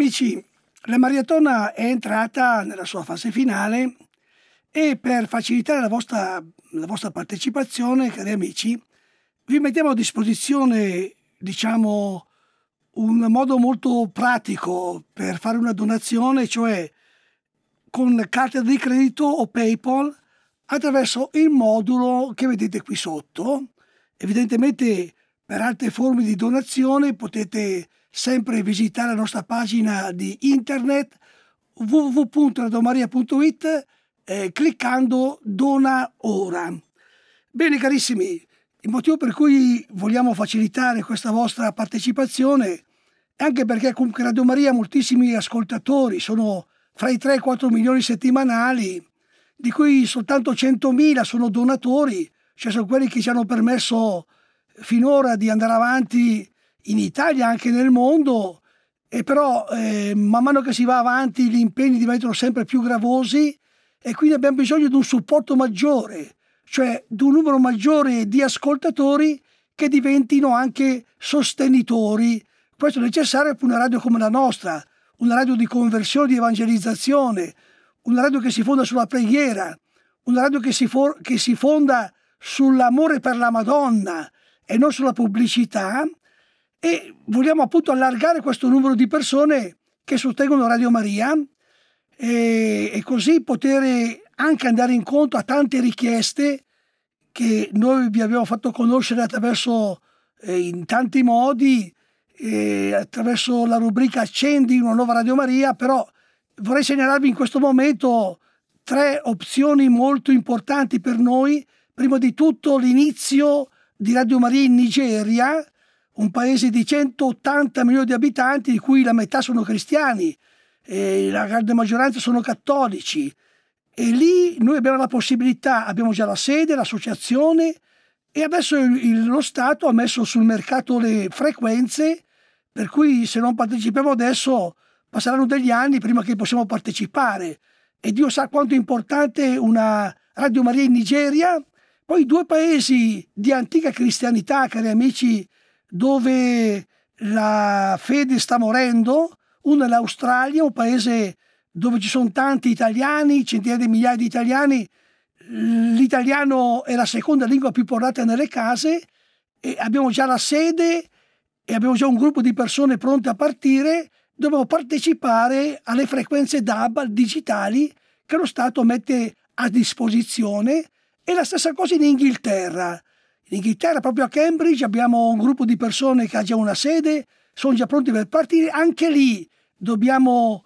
amici, la maratona è entrata nella sua fase finale e per facilitare la vostra, la vostra partecipazione, cari amici, vi mettiamo a disposizione, diciamo, un modo molto pratico per fare una donazione, cioè con carta di credito o PayPal attraverso il modulo che vedete qui sotto. Evidentemente per altre forme di donazione potete sempre visitare la nostra pagina di internet www.radomaria.it eh, cliccando Dona ora. Bene carissimi, il motivo per cui vogliamo facilitare questa vostra partecipazione è anche perché comunque Radio Maria ha moltissimi ascoltatori, sono fra i 3 e 4 milioni settimanali, di cui soltanto 100.000 sono donatori, cioè sono quelli che ci hanno permesso finora di andare avanti in Italia anche nel mondo, e però eh, man mano che si va avanti gli impegni diventano sempre più gravosi e quindi abbiamo bisogno di un supporto maggiore, cioè di un numero maggiore di ascoltatori che diventino anche sostenitori. Questo è necessario per una radio come la nostra, una radio di conversione, di evangelizzazione, una radio che si fonda sulla preghiera, una radio che si, for- che si fonda sull'amore per la Madonna e non sulla pubblicità e vogliamo appunto allargare questo numero di persone che sostengono Radio Maria e, e così poter anche andare incontro a tante richieste che noi vi abbiamo fatto conoscere attraverso eh, in tanti modi eh, attraverso la rubrica Accendi una nuova Radio Maria, però vorrei segnalarvi in questo momento tre opzioni molto importanti per noi. Prima di tutto l'inizio di Radio Maria in Nigeria, un paese di 180 milioni di abitanti, di cui la metà sono cristiani, la grande maggioranza sono cattolici. E lì noi abbiamo la possibilità, abbiamo già la sede, l'associazione e adesso il, lo Stato ha messo sul mercato le frequenze, per cui se non partecipiamo adesso passeranno degli anni prima che possiamo partecipare. E Dio sa quanto è importante una Radio Maria in Nigeria. Poi due paesi di antica cristianità, cari amici, dove la fede sta morendo, uno è l'Australia, un paese dove ci sono tanti italiani, centinaia di migliaia di italiani, l'italiano è la seconda lingua più parlata nelle case e abbiamo già la sede e abbiamo già un gruppo di persone pronte a partire, dobbiamo partecipare alle frequenze DAB digitali che lo Stato mette a disposizione e la stessa cosa in Inghilterra. In Inghilterra, proprio a Cambridge, abbiamo un gruppo di persone che ha già una sede, sono già pronti per partire. Anche lì dobbiamo,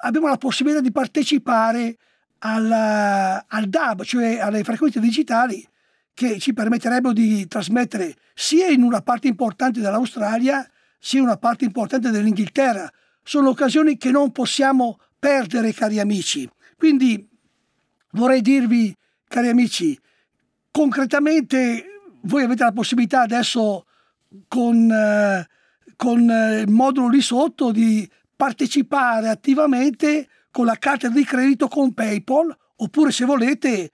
abbiamo la possibilità di partecipare alla, al DAB, cioè alle frequenze digitali, che ci permetterebbero di trasmettere sia in una parte importante dell'Australia, sia in una parte importante dell'Inghilterra. Sono occasioni che non possiamo perdere, cari amici. Quindi vorrei dirvi, cari amici, concretamente voi avete la possibilità adesso con, eh, con eh, il modulo lì sotto di partecipare attivamente con la carta di credito con PayPal oppure se volete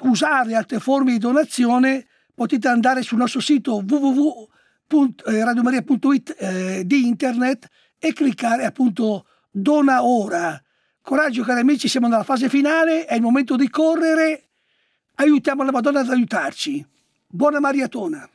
usare altre forme di donazione potete andare sul nostro sito www.radiomaria.it eh, eh, di internet e cliccare appunto dona ora. Coraggio cari amici, siamo nella fase finale, è il momento di correre, aiutiamo la Madonna ad aiutarci. Buona Mariatona!